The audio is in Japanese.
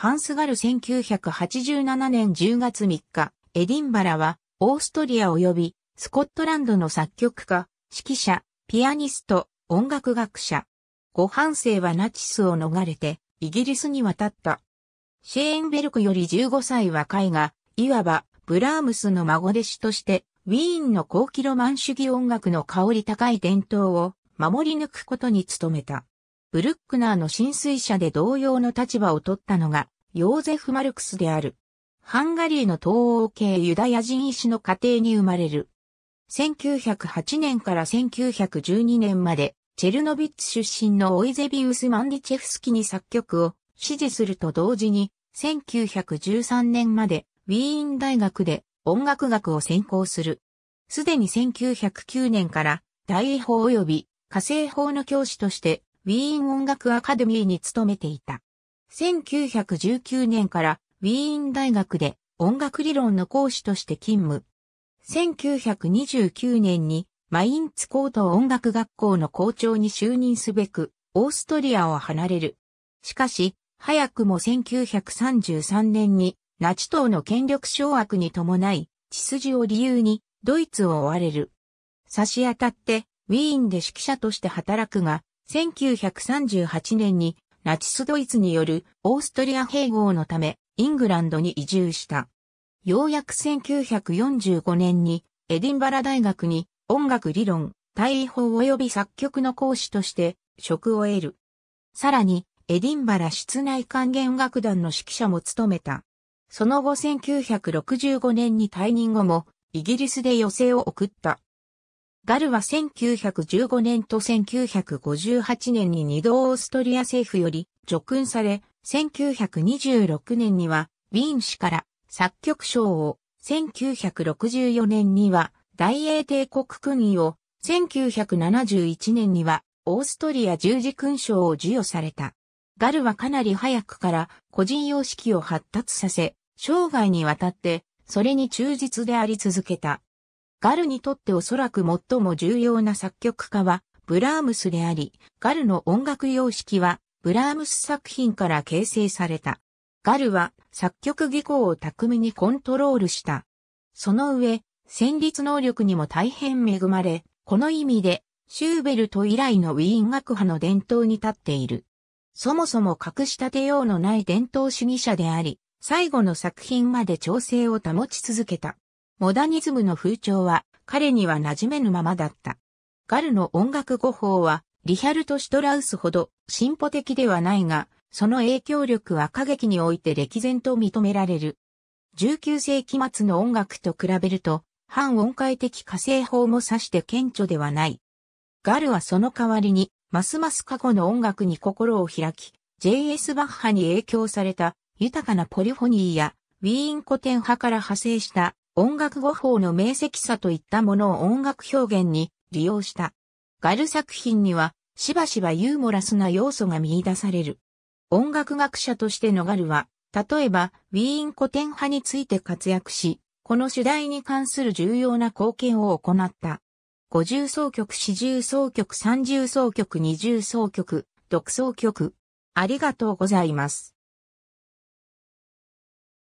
ハンスガル1987年10月3日、エディンバラは、オーストリア及び、スコットランドの作曲家、指揮者、ピアニスト、音楽学者。ご半生はナチスを逃れて、イギリスに渡った。シェーンベルクより15歳若いが、いわば、ブラームスの孫弟子として、ウィーンの高キロマン主義音楽の香り高い伝統を守り抜くことに努めた。ブルックナーの浸水者で同様の立場を取ったのが、ヨーゼフ・マルクスである。ハンガリーの東欧系ユダヤ人医師の家庭に生まれる。1908年から1912年まで、チェルノビッツ出身のオイゼビウス・マンディチェフスキに作曲を支持すると同時に、1913年までウィーン大学で音楽学を専攻する。すでに1909年から大医法及び火星法の教師としてウィーン音楽アカデミーに勤めていた。1919年からウィーン大学で音楽理論の講師として勤務。1929年にマインツ高等音楽学校の校長に就任すべく、オーストリアを離れる。しかし、早くも1933年にナチ党の権力掌握に伴い、血筋を理由にドイツを追われる。差し当たってウィーンで指揮者として働くが、1938年にナチスドイツによるオーストリア併合のため、イングランドに移住した。ようやく1945年に、エディンバラ大学に音楽理論、対位法及び作曲の講師として職を得る。さらに、エディンバラ室内管弦楽団の指揮者も務めた。その後1965年に退任後も、イギリスで余生を送った。ガルは1915年と1958年に二度オーストリア政府より叙勲され、1926年にはウィーン氏から作曲賞を、1964年には大英帝国勲位を、1971年にはオーストリア十字勲章を授与された。ガルはかなり早くから個人様式を発達させ、生涯にわたってそれに忠実であり続けた。ガルにとっておそらく最も重要な作曲家はブラームスであり、ガルの音楽様式はブラームス作品から形成された。ガルは作曲技巧を巧みにコントロールした。その上、旋律能力にも大変恵まれ、この意味でシューベルト以来のウィーン学派の伝統に立っている。そもそも隠し立てようのない伝統主義者であり、最後の作品まで調整を保ち続けた。モダニズムの風潮は彼には馴染めぬままだった。ガルの音楽語法はリヒャルト・シュトラウスほど進歩的ではないが、その影響力は歌劇において歴然と認められる。19世紀末の音楽と比べると、反音階的火星法も指して顕著ではない。ガルはその代わりに、ますます過去の音楽に心を開き、J.S. バッハに影響された豊かなポリフォニーやウィーン古典派から派生した音楽語法の明晰さといったものを音楽表現に利用した。ガル作品には、しばしばユーモラスな要素が見出される。音楽学者としてのガルは、例えば、ウィーン古典派について活躍し、この主題に関する重要な貢献を行った。五重奏曲、四重奏曲、三重奏曲、二重奏曲、独奏曲。ありがとうございます。